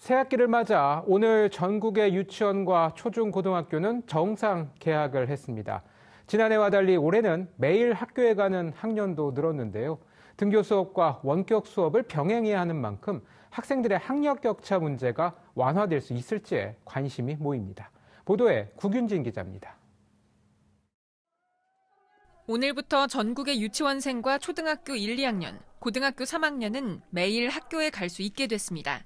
새학기를 맞아 오늘 전국의 유치원과 초중고등학교는 정상 개학을 했습니다. 지난해와 달리 올해는 매일 학교에 가는 학년도 늘었는데요. 등교 수업과 원격 수업을 병행해야 하는 만큼 학생들의 학력 격차 문제가 완화될 수 있을지에 관심이 모입니다. 보도에 구균진 기자입니다. 오늘부터 전국의 유치원생과 초등학교 1, 2학년, 고등학교 3학년은 매일 학교에 갈 수 있게 됐습니다.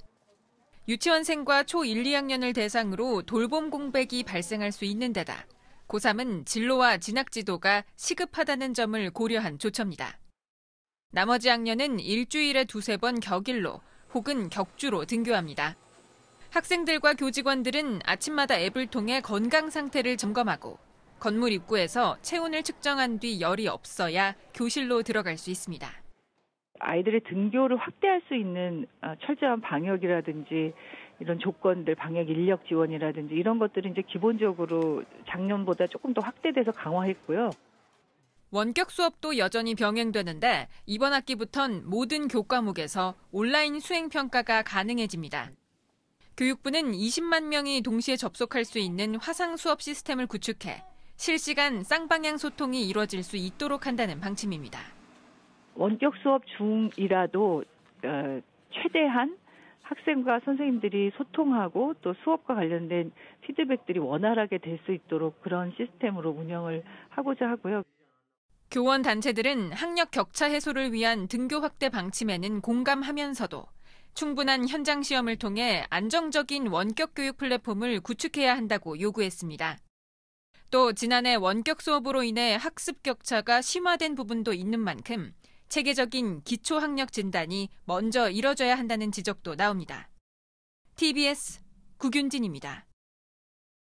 유치원생과 초 1, 2학년을 대상으로 돌봄 공백이 발생할 수 있는 데다 고3은 진로와 진학 지도가 시급하다는 점을 고려한 조처입니다. 나머지 학년은 일주일에 두세 번 격일로 혹은 격주로 등교합니다. 학생들과 교직원들은 아침마다 앱을 통해 건강 상태를 점검하고 건물 입구에서 체온을 측정한 뒤 열이 없어야 교실로 들어갈 수 있습니다. 아이들의 등교를 확대할 수 있는 어, 철저한 방역이라든지 이런 조건들 방역 인력 지원이라든지 이런 것들은 이제 기본적으로 작년보다 조금 더 확대돼서 강화했고요. 원격 수업도 여전히 병행되는데 이번 학기부턴 모든 교과목에서 온라인 수행 평가가 가능해집니다. 교육부는 20만 명이 동시에 접속할 수 있는 화상 수업 시스템을 구축해 실시간 쌍방향 소통이 이루어질 수 있도록 한다는 방침입니다. 원격 수업 중이라도 어, 최대한 학생과 선생님들이 소통하고 또 수업과 관련된 피드백들이 원활하게 될 수 있도록 그런 시스템으로 운영을 하고자 하고요. 교원 단체들은 학력 격차 해소를 위한 등교 확대 방침에는 공감하면서도 충분한 현장 시험을 통해 안정적인 원격 교육 플랫폼을 구축해야 한다고 요구했습니다. 또 지난해 원격 수업으로 인해 학습 격차가 심화된 부분도 있는 만큼 체계적인 기초학력 진단이 먼저 이뤄져야 한다는 지적도 나옵니다. TBS 구균진입니다.